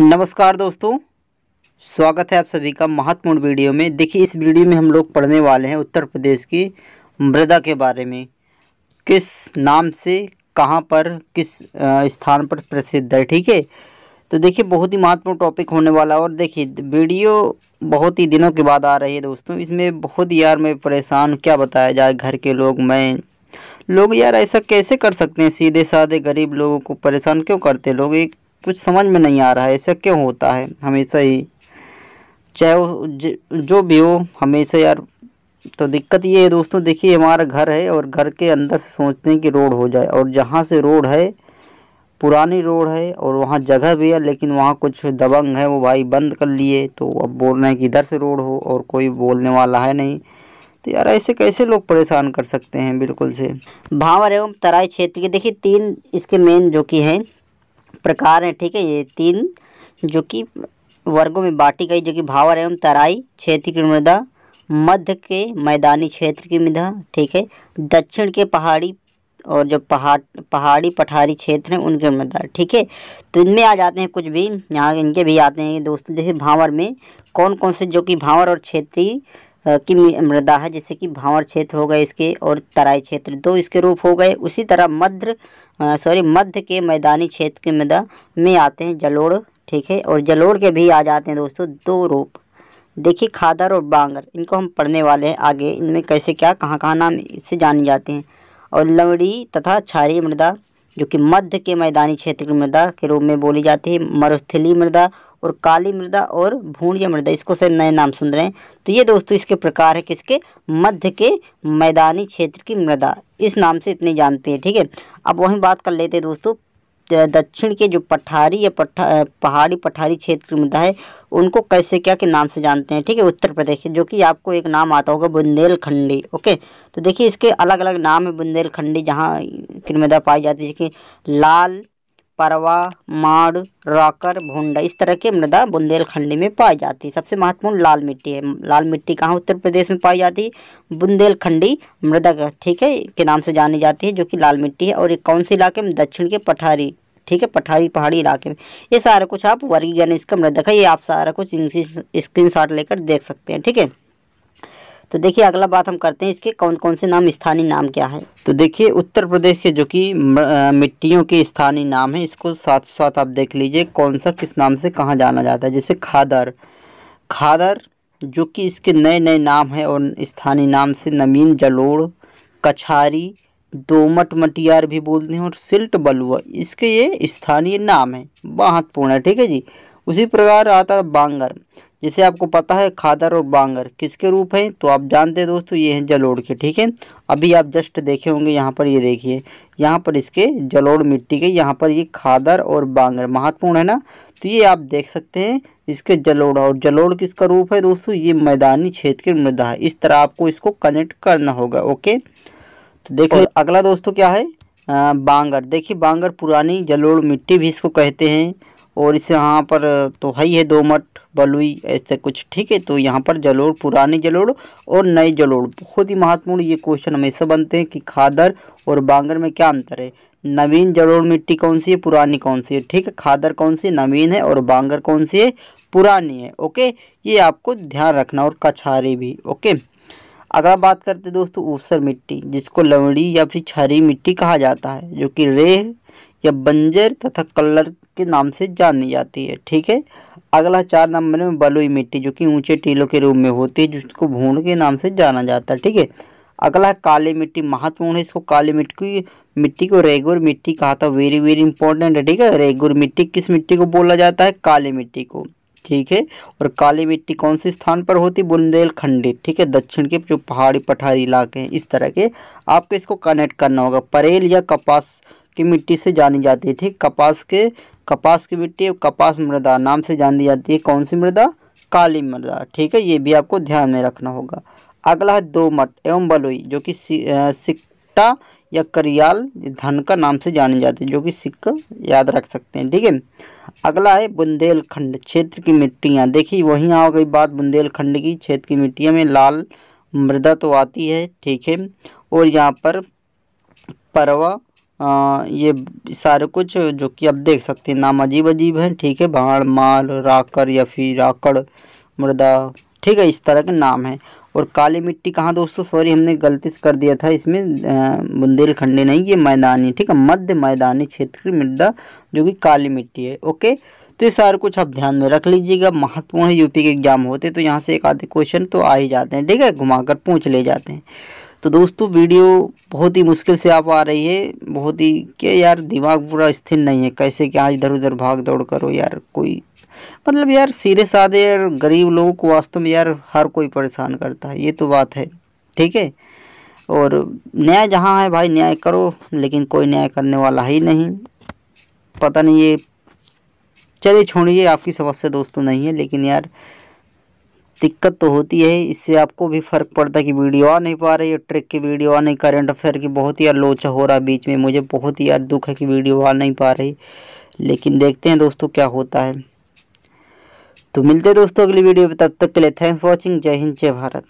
नमस्कार दोस्तों स्वागत है आप सभी का महत्वपूर्ण वीडियो में देखिए इस वीडियो में हम लोग पढ़ने वाले हैं उत्तर प्रदेश की मृदा के बारे में किस नाम से कहाँ पर किस स्थान पर प्रसिद्ध है ठीक है तो देखिए बहुत ही महत्वपूर्ण टॉपिक होने वाला और देखिए वीडियो बहुत ही दिनों के बाद आ रही है दोस्तों इसमें बहुत यार मैं परेशान क्या बताया जाए घर के लोग मैं लोग यार ऐसा कैसे कर सकते हैं सीधे साधे गरीब लोगों को परेशान क्यों करते लोग एक कुछ समझ में नहीं आ रहा है ऐसा क्यों होता है हमेशा ही चाहे वो जो भी हो हमेशा यार तो दिक्कत ये है दोस्तों देखिए हमारा घर है और घर के अंदर से सोचते हैं कि रोड हो जाए और जहाँ से रोड है पुरानी रोड है और वहाँ जगह भी है लेकिन वहाँ कुछ दबंग है वो भाई बंद कर लिए तो अब बोल रहे हैं कि इधर से रोड हो और कोई बोलने वाला है नहीं तो यार ऐसे कैसे लोग परेशान कर सकते हैं बिल्कुल से भावर एवं तराई क्षेत्र के देखिए तीन इसके मेन जो कि हैं प्रकार हैं ठीक है ये तीन जो कि वर्गों में बांटी गई जो कि भावर एवं तराई क्षेत्र की मृदा मध्य के मैदानी क्षेत्र की मृदा ठीक है दक्षिण के पहाड़ी और जो पहाड़ पहाड़ी पठारी क्षेत्र हैं उनके मृदा ठीक है तो इनमें आ जाते हैं कुछ भी यहाँ इनके भी आते हैं दोस्तों जैसे भावर में कौन कौन से जो कि भावर और क्षेत्रीय की मृदा है जैसे कि भावर क्षेत्र हो गए इसके और तराई क्षेत्र दो इसके रूप हो गए उसी तरह मध्य सॉरी मध्य के मैदानी क्षेत्र के मृदा में आते हैं जलोड़ ठीक है और जलोड़ के भी आ जाते हैं दोस्तों दो रूप देखिए खादर और बांगर इनको हम पढ़ने वाले हैं आगे इनमें कैसे क्या कहाँ कहाँ नाम इससे जाने जाते हैं और लवड़ी तथा क्षारीय मृदा जो कि मध्य के मैदानी क्षेत्र की मृदा के रूप में बोली जाती है मरुस्थली मृदा और काली मृदा और भूणिया मृदा इसको से नए नाम सुन रहे हैं तो ये दोस्तों इसके प्रकार है किसके मध्य के मैदानी क्षेत्र की मृदा इस नाम से इतने जानते हैं ठीक है अब वहीं बात कर लेते हैं दोस्तों दक्षिण के जो पठारी या पठा पहाड़ी पठारी क्षेत्र की मृदा है उनको कैसे क्या के नाम से जानते हैं ठीक है उत्तर प्रदेश जो कि आपको एक नाम आता होगा बुंदेलखंडी ओके तो देखिए इसके अलग अलग नाम है बुंदेलखंडी जहाँ की मृदा पाई जाती है जैसे लाल परवा माड़ राकर भुंडा इस तरह के मृदा बुंदेलखंडी में पाई जाती है सबसे महत्वपूर्ण लाल मिट्टी है लाल मिट्टी कहाँ उत्तर प्रदेश में पाई जाती है बुंदेलखंडी मृदा ठीक है के नाम से जानी जाती है जो कि लाल मिट्टी है और ये कौन से इलाके में दक्षिण के पठारी ठीक है पठारी पहाड़ी इलाके में ये सारा कुछ आप वर्गीकरण इसका मृदा है ये आप सारा कुछ स्क्रीन शॉट लेकर देख सकते हैं ठीक है तो देखिए अगला बात हम करते हैं इसके कौन कौन से नाम स्थानीय नाम क्या है तो देखिए उत्तर प्रदेश के जो कि मिट्टियों के स्थानीय नाम है इसको साथ साथ आप देख लीजिए कौन सा किस नाम से कहाँ जाना जाता है जैसे खादर खादर जो कि इसके नए नए नाम हैं और स्थानीय नाम से नमीन जलोड़ कछारी दोमट मटियार भी बोलते हैं और सिल्ट बलुआ इसके ये स्थानीय नाम है महत्वपूर्ण है ठीक है जी उसी प्रकार आता है बांगर जैसे आपको पता है खादर और बांगर किसके रूप हैं तो आप जानते हैं दोस्तों ये हैं जलोड़ के ठीक है अभी आप जस्ट देखे होंगे यहाँ पर ये देखिए यहाँ पर इसके जलोड़ मिट्टी के यहाँ पर ये खादर और बांगर महत्वपूर्ण है ना तो ये आप देख सकते हैं इसके जलोड़ और जलोड़ किसका रूप है दोस्तों ये मैदानी क्षेत्र की मृदा है इस तरह आपको इसको कनेक्ट करना होगा ओके तो देखो अगला दोस्तों क्या है आ, बांगर देखिए बांगर पुरानी जलोड़ मिट्टी भी इसको कहते हैं और इस यहाँ पर तो है ही है दो मठ बलुई ऐसे कुछ ठीक है तो यहाँ पर जलोड़ पुराने जलोड़ और नए जलोड़ बहुत ही महत्वपूर्ण ये क्वेश्चन हमेशा बनते हैं कि खादर और बांगर में क्या अंतर है नवीन जलोड़ मिट्टी कौन सी है पुरानी कौन सी है ठीक है खादर कौन सी नवीन है और बांगर कौन सी है पुरानी है ओके ये आपको ध्यान रखना और कछारी भी ओके अगला बात करते दोस्तों ऊसर मिट्टी जिसको लवड़ी या फिर छरी मिट्टी कहा जाता है जो कि रेह या बंजर तथा कलर के नाम से जानी जाती है ठीक है अगला चार नंबर में बलुई मिट्टी जो कि ऊंचे टीलों के रूप में होती है जिसको भूण के नाम से जाना जाता है ठीक है अगला काली मिट्टी महत्वपूर्ण है इसको काली मिट्टी की मिट्टी को रेगुर मिट्टी कहा था वेरी वेरी इंपॉर्टेंट है ठीक है रेगुर मिट्टी किस मिट्टी को बोला जाता है काली मिट्टी को ठीक है और काली मिट्टी कौन से स्थान पर होती बुंदेलखंडी ठीक है दक्षिण के जो पहाड़ी पठारी इलाके हैं इस तरह के आपको इसको कनेक्ट करना होगा परेल या कपास की मिट्टी से जानी जाती है ठीक कपास के कपास की मिट्टी और कपास मृदा नाम से जानी जाती है कौन सी मृदा काली मृदा ठीक है ये भी आपको ध्यान में रखना होगा अगला है दो मठ एवं बलुई जो कि सिक्टा या करियाल धन का नाम से जानी जाती है जो कि सिक्का याद रख सकते हैं ठीक है अगला है बुंदेलखंड क्षेत्र की मिट्टियाँ देखिए वहीं आ गई बात बुंदेलखंड की क्षेत्र की मिट्टियाँ में लाल मृदा तो आती है ठीक है और यहाँ पर परवा ये सारे कुछ जो कि आप देख सकते हैं नाम अजीब अजीब हैं ठीक है भाड़ माल राकर या फिर राकड़ मृदा ठीक है इस तरह के नाम हैं और काली मिट्टी कहाँ दोस्तों सॉरी हमने गलती से कर दिया था इसमें बुंदेलखंडी नहीं ये मैदानी ठीक है मध्य मैदानी क्षेत्र की मृदा जो कि काली मिट्टी है ओके तो ये सारे कुछ आप ध्यान में रख लीजिएगा महत्वपूर्ण यूपी के एग्जाम होते तो यहाँ से एक आधे क्वेश्चन तो आ ही जाते हैं ठीक है घुमाकर पूछ ले जाते हैं तो दोस्तों वीडियो बहुत ही मुश्किल से आ पा रही है बहुत ही क्या यार दिमाग पूरा स्थिर नहीं है कैसे क्या इधर उधर भाग दौड़ करो यार कोई मतलब यार सीधे साधे यार गरीब लोगों को वास्तव में यार हर कोई परेशान करता है ये तो बात है ठीक है और न्याय जहाँ है भाई न्याय करो लेकिन कोई न्याय करने वाला ही नहीं पता नहीं ये चलिए छोड़िए आपकी समस्या दोस्तों नहीं है लेकिन यार दिक्कत तो होती है इससे आपको भी फ़र्क पड़ता है कि वीडियो आ नहीं पा रही है ट्रिक की वीडियो आ नहीं करेंट अफेयर की बहुत ही लोचा हो रहा है बीच में मुझे बहुत ही यार दुख है कि वीडियो आ नहीं पा रही लेकिन देखते हैं दोस्तों क्या होता है तो मिलते हैं दोस्तों अगली वीडियो में तब तक के लिए थैंक्स वॉचिंग जय हिंद जय भारत